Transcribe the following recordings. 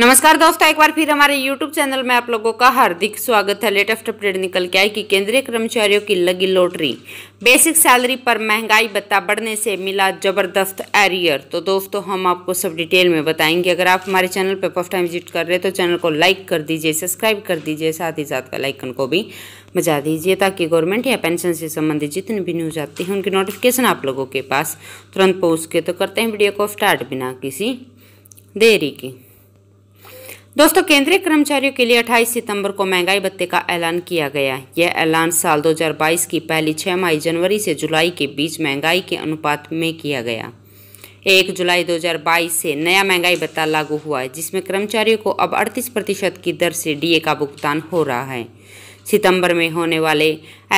नमस्कार दोस्तों एक बार फिर हमारे YouTube चैनल में आप लोगों का हार्दिक स्वागत है लेटेस्ट अपडेट निकल के आई कि केंद्रीय कर्मचारियों की लगी लॉटरी बेसिक सैलरी पर महंगाई भत्ता बढ़ने से मिला जबरदस्त एरियर तो दोस्तों हम आपको सब डिटेल में बताएंगे अगर आप हमारे चैनल पर फर्स्ट टाइम विजिट कर रहे हैं तो चैनल को लाइक कर दीजिए सब्सक्राइब कर दीजिए साथ ही साथ बेलाइकन को भी बजा दीजिए ताकि गवर्नमेंट या पेंशन से संबंधित जितनी भी न्यूज आती है उनकी नोटिफिकेशन आप लोगों के पास तुरंत पहुँच के तो करते हैं वीडियो को स्टार्ट बिना किसी देरी की दोस्तों केंद्रीय कर्मचारियों के लिए 28 सितंबर को महंगाई भत्ते का ऐलान किया गया यह ऐलान साल 2022 की पहली छह माई जनवरी से जुलाई के बीच महंगाई के अनुपात में किया गया एक जुलाई 2022 से नया महंगाई भत्ता लागू हुआ है जिसमें कर्मचारियों को अब 38 प्रतिशत की दर से डीए का भुगतान हो रहा है सितंबर में होने वाले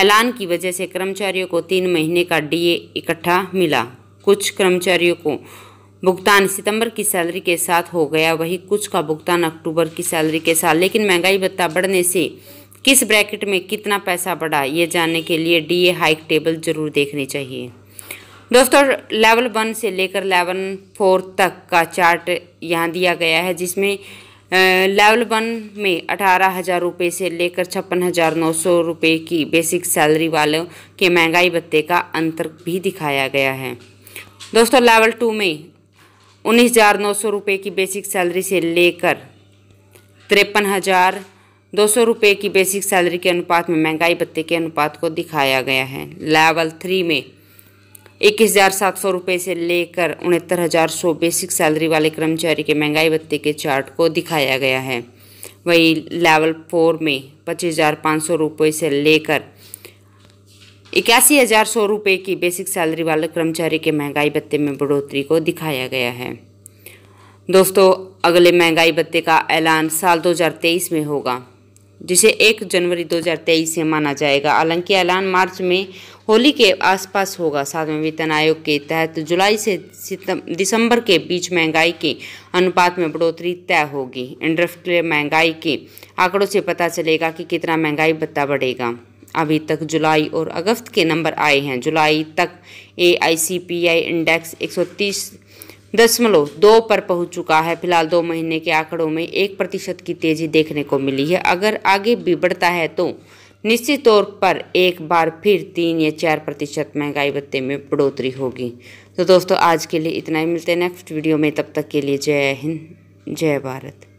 ऐलान की वजह से कर्मचारियों को तीन महीने का डीए इकट्ठा मिला कुछ कर्मचारियों को भुगतान सितंबर की सैलरी के साथ हो गया वही कुछ का भुगतान अक्टूबर की सैलरी के साथ लेकिन महंगाई भत्ता बढ़ने से किस ब्रैकेट में कितना पैसा बढ़ा ये जानने के लिए डीए हाइक टेबल जरूर देखनी चाहिए दोस्तों लेवल वन से लेकर लेवल फोर तक का चार्ट यहाँ दिया गया है जिसमें लेवल वन में अठारह हज़ार रुपये से लेकर छप्पन हज़ार नौ सौ रुपये की बेसिक सैलरी वालों के महंगाई भत्ते का अंतर भी दिखाया गया है दोस्तों लेवल टू में उन्नीस हज़ार नौ सौ रुपये की बेसिक सैलरी से लेकर तिरपन हज़ार दो सौ रुपये की बेसिक सैलरी के अनुपात में महंगाई भत्ते के अनुपात को दिखाया गया है लेवल थ्री में इक्कीस हज़ार सात सौ रुपये से लेकर उनहत्तर हज़ार सौ बेसिक सैलरी वाले कर्मचारी के महंगाई भत्ते के चार्ट को दिखाया गया है वही लेवल फोर में पच्चीस हज़ार पाँच सौ रुपये से लेकर इक्यासी हज़ार सौ रुपये की बेसिक सैलरी वाले कर्मचारी के महंगाई भत्ते में बढ़ोतरी को दिखाया गया है दोस्तों अगले महंगाई भत्ते का ऐलान साल 2023 में होगा जिसे 1 जनवरी 2023 से माना जाएगा हालांकि ऐलान मार्च में होली के आसपास होगा सातवें वेतन आयोग के तहत जुलाई से दिसंबर के बीच महंगाई के अनुपात में बढ़ोतरी तय होगी इंडस्ट्रियल महंगाई के आंकड़ों से पता चलेगा कि कितना महंगाई भत्ता बढ़ेगा अभी तक जुलाई और अगस्त के नंबर आए हैं जुलाई तक ए आई सी पी आई इंडेक्स एक सौ तीस दशमलव दो पर पहुंच चुका है फिलहाल दो महीने के आंकड़ों में एक प्रतिशत की तेजी देखने को मिली है अगर आगे भी बढ़ता है तो निश्चित तौर पर एक बार फिर तीन या चार प्रतिशत महंगाई भत्ते में बढ़ोतरी होगी तो दोस्तों आज के लिए इतना ही मिलते हैं नेक्स्ट वीडियो में तब तक के लिए जय हिंद जय भारत